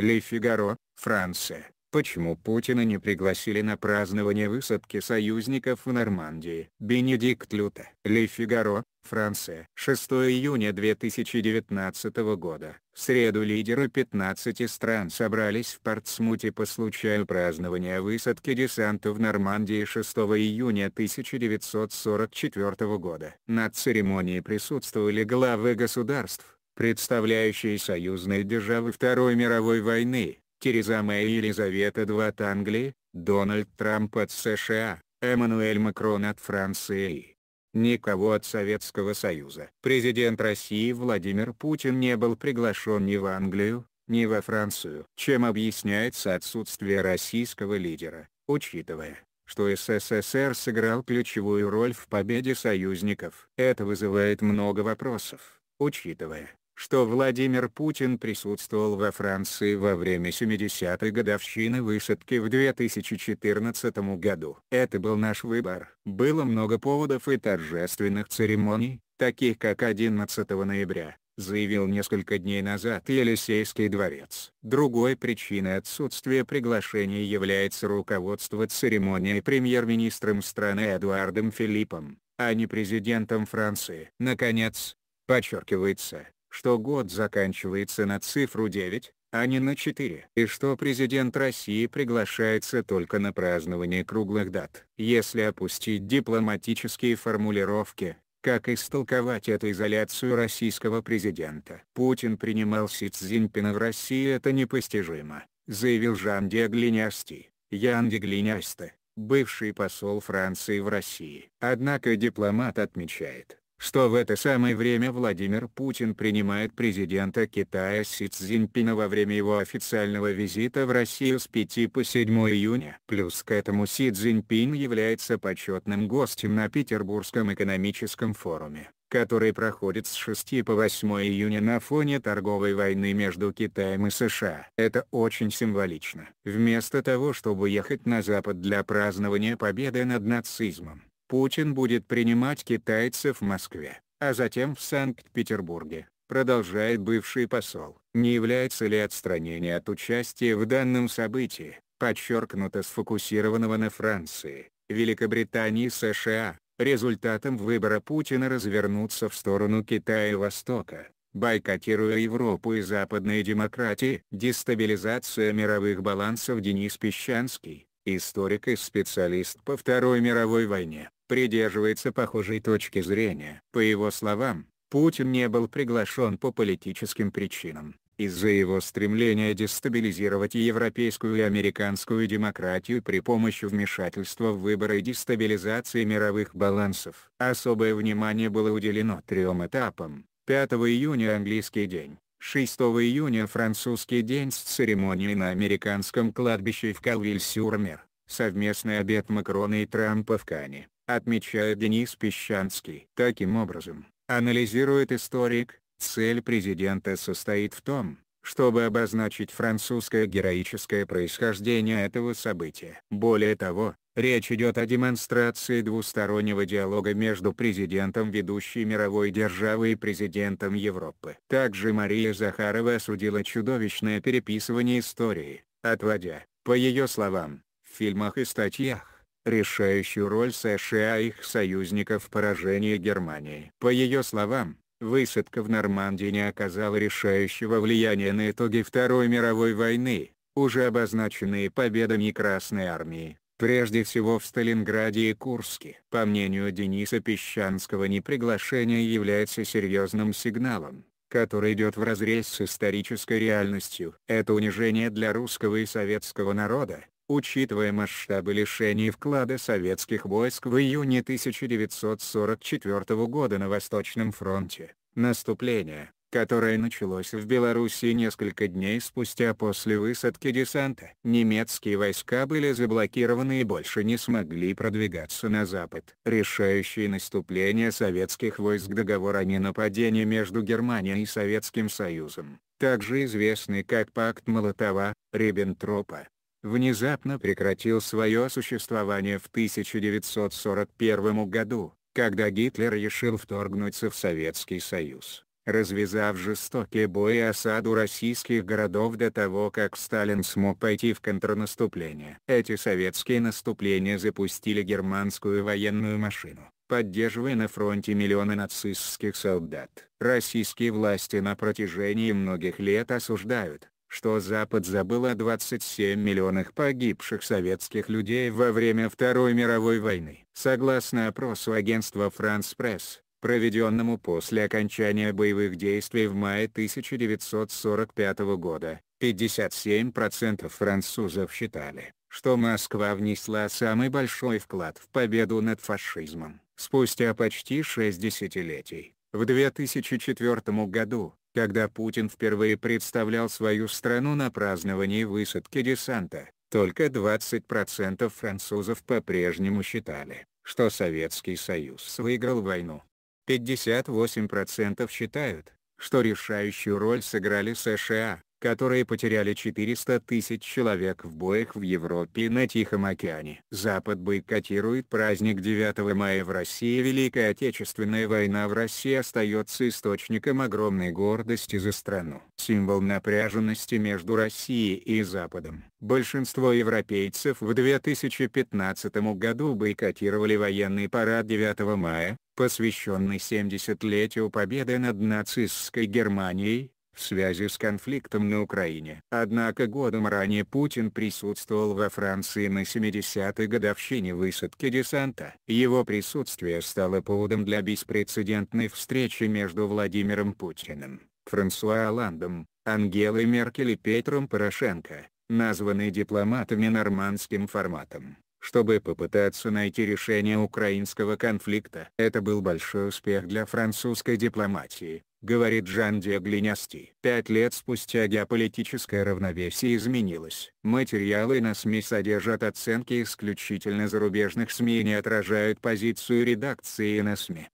Ле Фигаро, Франция. Почему Путина не пригласили на празднование высадки союзников в Нормандии? Бенедикт Люта. Ле Фигаро, Франция. 6 июня 2019 года. В среду лидеры 15 стран собрались в Портсмуте по случаю празднования высадки десанта в Нормандии 6 июня 1944 года. На церемонии присутствовали главы государств, представляющие союзные державы Второй мировой войны, Тереза Мэй и Елизавета II от Англии, Дональд Трамп от США, Эммануэль Макрон от Франции. Никого от Советского Союза. Президент России Владимир Путин не был приглашен ни в Англию, ни во Францию. Чем объясняется отсутствие российского лидера, учитывая, что СССР сыграл ключевую роль в победе союзников. Это вызывает много вопросов, учитывая, что Владимир Путин присутствовал во Франции во время 70-й годовщины высадки в 2014 году. Это был наш выбор. Было много поводов и торжественных церемоний, таких как 11 ноября, заявил несколько дней назад Елисейский дворец. Другой причиной отсутствия приглашения является руководство церемонии премьер-министром страны Эдуардом Филиппом, а не президентом Франции. Наконец, подчеркивается, что год заканчивается на цифру 9, а не на 4, и что президент России приглашается только на празднование круглых дат. Если опустить дипломатические формулировки, как истолковать эту изоляцию российского президента? Путин принимал Си Цзиньпина в России это непостижимо, заявил Жан Деглинясти, Ян Деглинясте, бывший посол Франции в России. Однако дипломат отмечает, что в это самое время Владимир Путин принимает президента Китая Си Цзиньпина во время его официального визита в Россию с 5 по 7 июня. Плюс к этому Си Цзиньпин является почетным гостем на Петербургском экономическом форуме который проходит с 6 по 8 июня на фоне торговой войны между Китаем и США. Это очень символично. Вместо того чтобы ехать на Запад для празднования победы над нацизмом, Путин будет принимать китайцев в Москве, а затем в Санкт-Петербурге, продолжает бывший посол. Не является ли отстранение от участия в данном событии, подчеркнуто сфокусированного на Франции, Великобритании и США, результатом выбора Путина развернуться в сторону Китая и Востока, бойкотируя Европу и западные демократии. Дестабилизация мировых балансов Денис Песчанский, историк и специалист по Второй мировой войне придерживается похожей точки зрения. По его словам, Путин не был приглашен по политическим причинам, из-за его стремления дестабилизировать европейскую и американскую демократию при помощи вмешательства в выборы и дестабилизации мировых балансов. Особое внимание было уделено трем этапам. 5 июня английский день, 6 июня французский день с церемонией на американском кладбище в Калвиль-Сюрмер, Совместный обед Макрона и Трампа в Кане, отмечает Денис Песчанский. Таким образом, анализирует историк, цель президента состоит в том, чтобы обозначить французское героическое происхождение этого события. Более того, речь идет о демонстрации двустороннего диалога между президентом ведущей мировой державы и президентом Европы. Также Мария Захарова осудила чудовищное переписывание истории, отводя, по ее словам, фильмах и статьях, решающую роль США и их союзников в поражении Германии. По ее словам, высадка в Нормандии не оказала решающего влияния на итоги Второй мировой войны, уже обозначенные победами Красной Армии прежде всего в Сталинграде и Курске. По мнению Дениса Песчанского неприглашение является серьезным сигналом, который идет вразрез с исторической реальностью. Это унижение для русского и советского народа, Учитывая масштабы лишений вклада советских войск в июне 1944 года на Восточном фронте, наступление, которое началось в Белоруссии несколько дней спустя после высадки десанта. Немецкие войска были заблокированы и больше не смогли продвигаться на запад. Решающее наступление советских войск договор о ненападении между Германией и Советским Союзом, также известный как Пакт Молотова-Риббентропа, внезапно прекратил свое существование в 1941 году, когда Гитлер решил вторгнуться в Советский Союз, развязав жестокие бои и осаду российских городов до того как Сталин смог пойти в контрнаступление. Эти советские наступления запустили германскую военную машину поддерживая на фронте миллионы нацистских солдат. Российские власти на протяжении многих лет осуждают, что Запад забыл о 27 миллионах погибших советских людей во время Второй мировой войны. Согласно опросу агентства France Press, проведенному после окончания боевых действий в мае 1945 года, 57% французов считали, что Москва внесла самый большой вклад в победу над фашизмом. Спустя почти шесть десятилетий, в 2004 году, когда Путин впервые представлял свою страну на праздновании высадки десанта, только 20% французов по-прежнему считали, что Советский Союз выиграл войну. 58% считают, что решающую роль сыграли США, которые потеряли 400 тысяч человек в боях в Европе и на Тихом океане. Запад бойкотирует праздник 9 мая в России Великая Отечественная война в России остается источником огромной гордости за страну. Символ напряженности между Россией и Западом. Большинство европейцев в 2015 году бойкотировали военный парад 9 мая, посвященный 70-летию победы над нацистской Германией, в связи с конфликтом на Украине. Однако годом ранее Путин присутствовал во Франции на 70-й годовщине высадки десанта. Его присутствие стало поводом для беспрецедентной встречи между Владимиром Путиным, Франсуа Оландом, Ангелой Меркель и Петром Порошенко, названной дипломатами нормандским форматом чтобы попытаться найти решение украинского конфликта. Это был большой успех для французской дипломатии, говорит Жан Диаглинясти. Пять лет спустя геополитическое равновесие изменилось. Материалы на СМИ содержат оценки исключительно зарубежных СМИ и не отражают позицию редакции на СМИ.